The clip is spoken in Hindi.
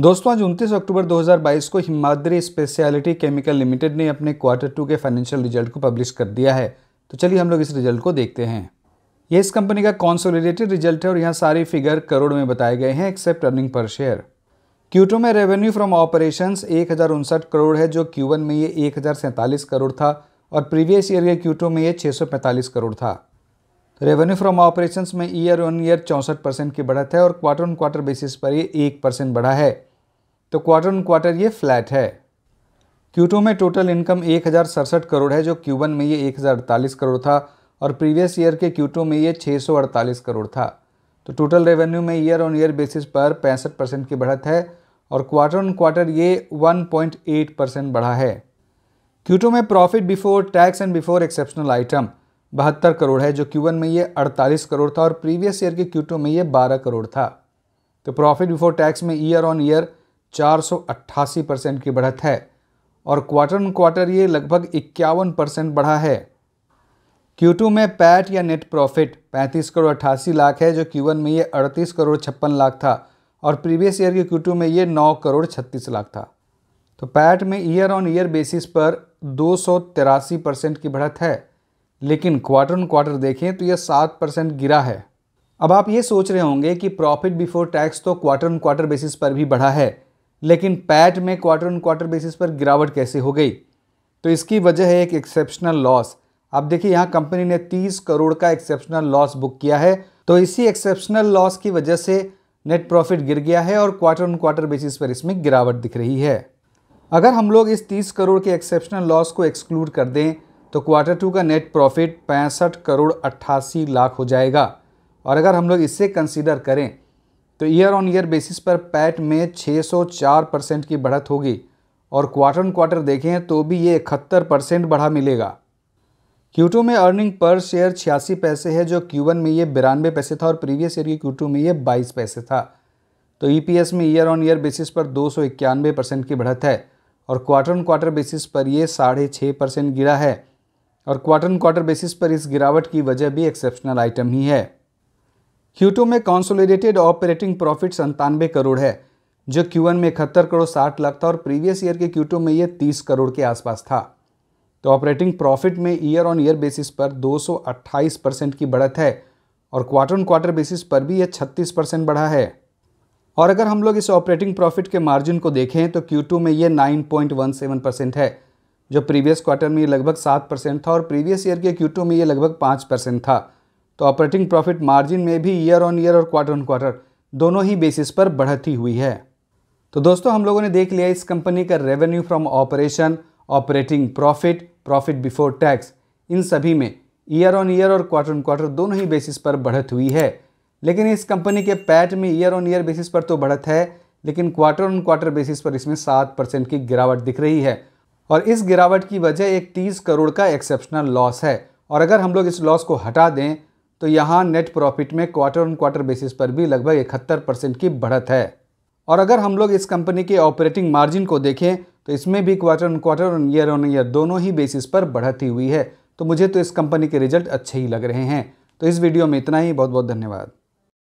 दोस्तों आज 29 अक्टूबर 2022 को हिमाद्री स्पेशलिटी केमिकल लिमिटेड ने अपने क्वार्टर टू के फाइनेंशियल रिजल्ट को पब्लिश कर दिया है तो चलिए हम लोग इस रिजल्ट को देखते हैं ये इस कंपनी का कॉन्सोलिडेटेड रिजल्ट है और यहाँ सारी फिगर करोड़ में बताए गए हैं except earning per share Q two में रेवेन्यू फ्रॉम ऑपरेशन एक करोड़ है जो क्यू में ये एक करोड़ था और प्रीवियस ईयर के क्यूटो में ये छः करोड़ था रेवेन्यू फ्रॉम ऑपरेशंस में ईयर ऑन ईयर चौंसठ परसेंट की बढ़त है और क्वार्टर ऑन क्वार्टर बेसिस पर ये एक परसेंट बढ़ा है तो क्वार्टर ऑन क्वार्टर ये फ्लैट है क्यू में टोटल इनकम एक करोड़ है जो क्यू में ये एक करोड़ था और प्रीवियस ईयर के क्यू में ये छः करोड़ था तो टोटल रेवेन्यू में ईयर ऑन ईयर बेसिस पर पैंसठ परसेंट की बढ़त है और क्वार्टर ऑन क्वार्टर ये 1.8 परसेंट बढ़ा है क्यूटो में profit before tax and before exceptional item बहत्तर करोड़ है जो Q1 में ये 48 करोड़ था और प्रीवियस ईयर के Q2 में ये 12 करोड़ था तो प्रॉफिट बिफोर टैक्स में ईयर ऑन ईयर 488 परसेंट की बढ़त है और क्वार्टर ऑन क्वार्टर ये लगभग इक्यावन परसेंट बढ़ा है Q2 में पैट या नेट प्रॉफिट 35 करोड़ अट्ठासी लाख है जो Q1 में ये 38 करोड़ छप्पन लाख था और प्रीवियस ईयर के Q2 में ये 9 करोड़ छत्तीस लाख था तो पैट में ईयर ऑन ईयर बेसिस पर दो परसेंट की बढ़त है लेकिन क्वार्टर ऑन क्वार्टर देखें तो यह सात परसेंट गिरा है अब आप ये सोच रहे होंगे कि प्रॉफिट बिफोर टैक्स तो क्वार्टर ऑन क्वार्टर बेसिस पर भी बढ़ा है लेकिन पैट में क्वार्टर ऑन क्वार्टर बेसिस पर गिरावट कैसे हो गई तो इसकी वजह है एक एक्सेप्शनल लॉस आप देखिए यहाँ कंपनी ने 30 करोड़ का एक्सेप्शनल लॉस बुक किया है तो इसी एक्सेप्शनल लॉस की वजह से नेट प्रॉफिट गिर गया है और क्वार्टर ऑन क्वार्टर बेसिस पर इसमें गिरावट दिख रही है अगर हम लोग इस 30 करोड़ के एक्सेप्शनल लॉस को एक्सक्लूड कर दें तो क्वार्टर टू का नेट प्रॉफिट पैंसठ करोड़ अट्ठासी लाख हो जाएगा और अगर हम लोग इससे कंसिडर करें तो ईयर ऑन ईयर बेसिस पर पैट में 604 परसेंट की बढ़त होगी और क्वार्टर ऑन क्वार्टर देखें तो भी ये इकहत्तर परसेंट बढ़ा मिलेगा क्यूटो में अर्निंग पर शेयर छियासी पैसे है जो क्यू में ये बिरानवे पैसे था और प्रीवियस ईयर के क्यू में ये बाईस पैसे था तो ई e में ईयर ऑन ईयर बेसिस पर दो परसेंट की बढ़त है और क्वार्टर ऑन क्वार्टर बेसिस पर ये साढ़े छः परसेंट गिरा है और क्वार्टर क्वार्टर बेसिस पर इस गिरावट की वजह भी एक्सेप्शनल आइटम ही है क्यूटो में कॉन्सोलिडेटेड ऑपरेटिंग प्रॉफिट संतानवे करोड़ है जो क्यू में इकहत्तर करोड़ साठ लाख था और प्रीवियस ईयर के क्यूटो में ये तीस करोड़ के आसपास था तो ऑपरेटिंग प्रॉफिट में ईयर ऑन ईयर बेसिस पर 228 परसेंट की बढ़त है और क्वार्टर ऑन क्वार्टर बेसिस पर भी यह 36 परसेंट बढ़ा है और अगर हम लोग इस ऑपरेटिंग प्रॉफिट के मार्जिन को देखें तो Q2 में ये 9.17 परसेंट है जो प्रीवियस क्वार्टर में ये लगभग सात परसेंट था और प्रीवियस ईयर के क्यू में ये लगभग पाँच परसेंट था तो ऑपरेटिंग प्रॉफिट मार्जिन में भी ईयर ऑन ईयर और क्वार्टर ऑन क्वार्टर दोनों ही बेसिस पर बढ़ती हुई है तो दोस्तों हम लोगों ने देख लिया इस कंपनी का revenue from operation operating profit profit before tax इन सभी में ईयर ऑन ईयर और क्वार्टर ऑन क्वार्टर दोनों ही बेसिस पर बढ़त हुई है लेकिन इस कंपनी के पैट में ईयर ऑन ईयर बेसिस पर तो बढ़त है लेकिन क्वार्टर ऑन क्वार्टर बेसिस पर इसमें सात परसेंट की गिरावट दिख रही है और इस गिरावट की वजह एक 30 करोड़ का एक्सेप्शनल लॉस है और अगर हम लोग इस लॉस को हटा दें तो यहाँ नेट प्रॉफिट में क्वार्टर ऑन क्वार्टर बेसिस पर भी लगभग इकहत्तर परसेंट की बढ़त है और अगर हम लोग इस कंपनी के ऑपरेटिंग मार्जिन को देखें तो इसमें भी क्वार्टर ऑन क्वार्टर और ईयर ऑन ईयर दोनों ही बेसिस पर बढ़त ही हुई है तो मुझे तो इस कंपनी के रिजल्ट अच्छे ही लग रहे हैं तो इस वीडियो में इतना ही बहुत बहुत धन्यवाद